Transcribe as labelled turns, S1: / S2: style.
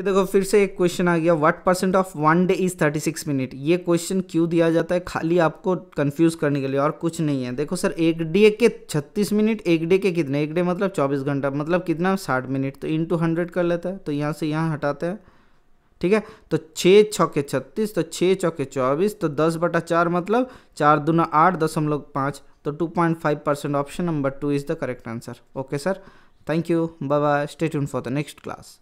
S1: ये देखो फिर से एक क्वेश्चन आ गया what percent of one day is thirty six minute ये क्वेश्चन क्यों दिया जाता है खाली आपको कंफ्यूज करने के लिए और कुछ नहीं है देखो सर एक डे के छत्तीस मिनट एक डे के कितने एक डे मतलब चौबीस घंटा मतलब कितना साठ मिनट तो इन टू हंड्रेड कर लेता है तो यहाँ से यहाँ हटाते हैं ठीक है तो छः के छत्तीस तो छः चौके चौबीस तो दस बटा चार मतलब चार दुना आठ दशमलव पाँच तो two point five percent option number two is the correct answer okay sir thank you bye bye stay tune for the next class